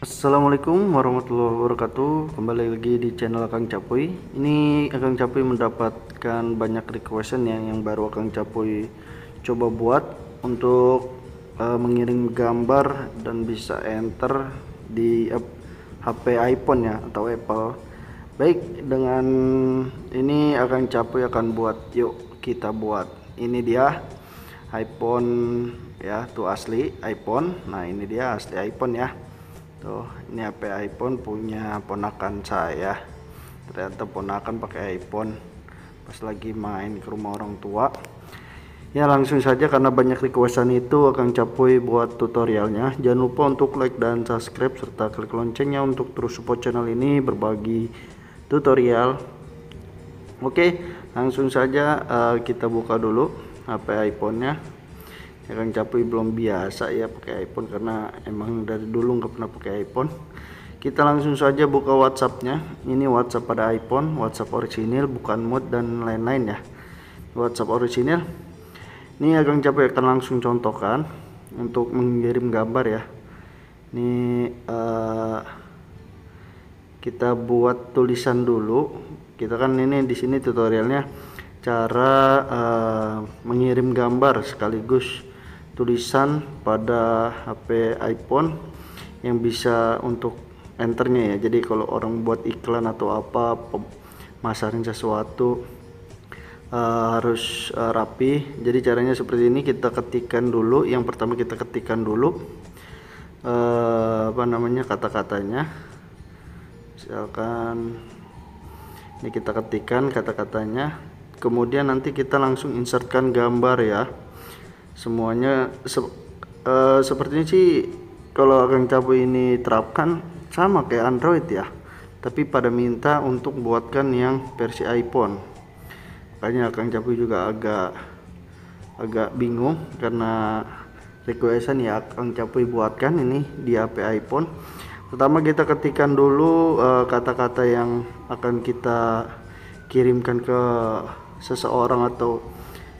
Assalamualaikum warahmatullahi wabarakatuh Kembali lagi di channel Kang Capuy Ini Kang Capuy mendapatkan banyak requestan yang, yang baru Kang Capuy coba buat Untuk uh, mengirim gambar dan bisa enter di uh, HP iPhone ya atau Apple Baik dengan ini kang Capuy akan buat Yuk kita buat Ini dia iPhone ya tuh asli iPhone Nah ini dia asli iPhone ya tuh ini HP iPhone punya ponakan saya ternyata ponakan pakai iPhone pas lagi main ke rumah orang tua ya langsung saja karena banyak requestan itu akan capui buat tutorialnya jangan lupa untuk like dan subscribe serta klik loncengnya untuk terus support channel ini berbagi tutorial oke langsung saja uh, kita buka dulu HP iPhone nya kan capek belum biasa ya pakai iPhone karena emang dari dulu nggak pernah pakai iPhone. Kita langsung saja buka WhatsAppnya. Ini WhatsApp pada iPhone, WhatsApp original bukan mod dan lain-lain ya. WhatsApp original. Ini Agang capek akan langsung contohkan untuk mengirim gambar ya. Ini uh, kita buat tulisan dulu. Kita kan ini di sini tutorialnya cara uh, mengirim gambar sekaligus tulisan pada HP iPhone yang bisa untuk enternya ya jadi kalau orang buat iklan atau apa masarin sesuatu uh, harus uh, rapi jadi caranya seperti ini kita ketikkan dulu yang pertama kita ketikkan dulu uh, apa namanya kata-katanya misalkan ini kita ketikkan kata-katanya kemudian nanti kita langsung insertkan gambar ya semuanya se uh, sepertinya sih kalau Kang Capo ini terapkan sama kayak Android ya tapi pada minta untuk buatkan yang versi iPhone makanya Kang Capo juga agak agak bingung karena requestan ya Kang Capo buatkan ini di HP iPhone pertama kita ketikkan dulu eh, kata-kata uh, kata -kata yang akan kita kirimkan ke seseorang atau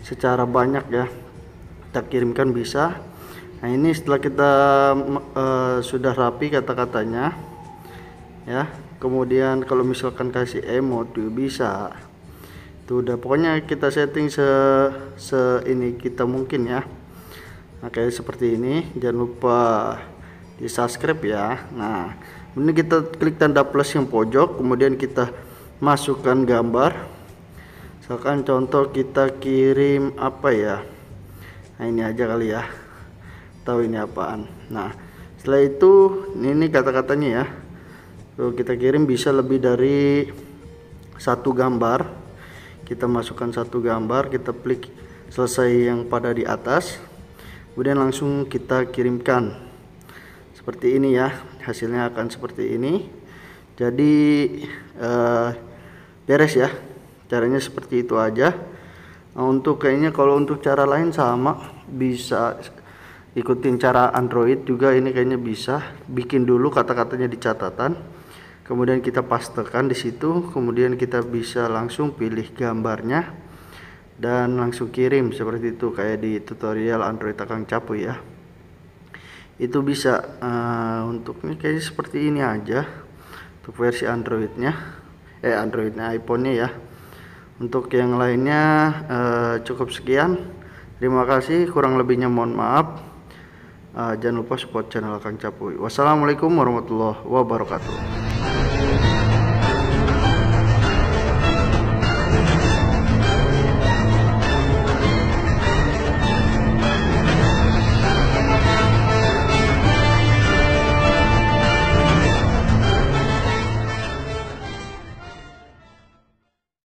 secara banyak ya kita kirimkan bisa nah ini setelah kita uh, sudah rapi kata-katanya ya kemudian kalau misalkan kasih emot bisa itu udah pokoknya kita setting se, se ini kita mungkin ya oke nah, seperti ini jangan lupa di subscribe ya nah ini kita klik tanda plus yang pojok kemudian kita masukkan gambar misalkan contoh kita kirim apa ya nah ini aja kali ya tahu ini apaan nah setelah itu ini kata-katanya ya kalau kita kirim bisa lebih dari satu gambar kita masukkan satu gambar kita klik selesai yang pada di atas kemudian langsung kita kirimkan seperti ini ya hasilnya akan seperti ini jadi eh, beres ya caranya seperti itu aja Nah, untuk kayaknya kalau untuk cara lain sama bisa ikutin cara Android juga ini kayaknya bisa bikin dulu kata-katanya di catatan kemudian kita pastekan di situ kemudian kita bisa langsung pilih gambarnya dan langsung kirim seperti itu kayak di tutorial Android takang Capu ya itu bisa uh, eh, untuknya kayaknya seperti ini aja untuk versi Androidnya eh Androidnya iPhone-nya ya untuk yang lainnya uh, cukup sekian terima kasih kurang lebihnya mohon maaf uh, jangan lupa support channel Kang Capuy wassalamualaikum warahmatullahi wabarakatuh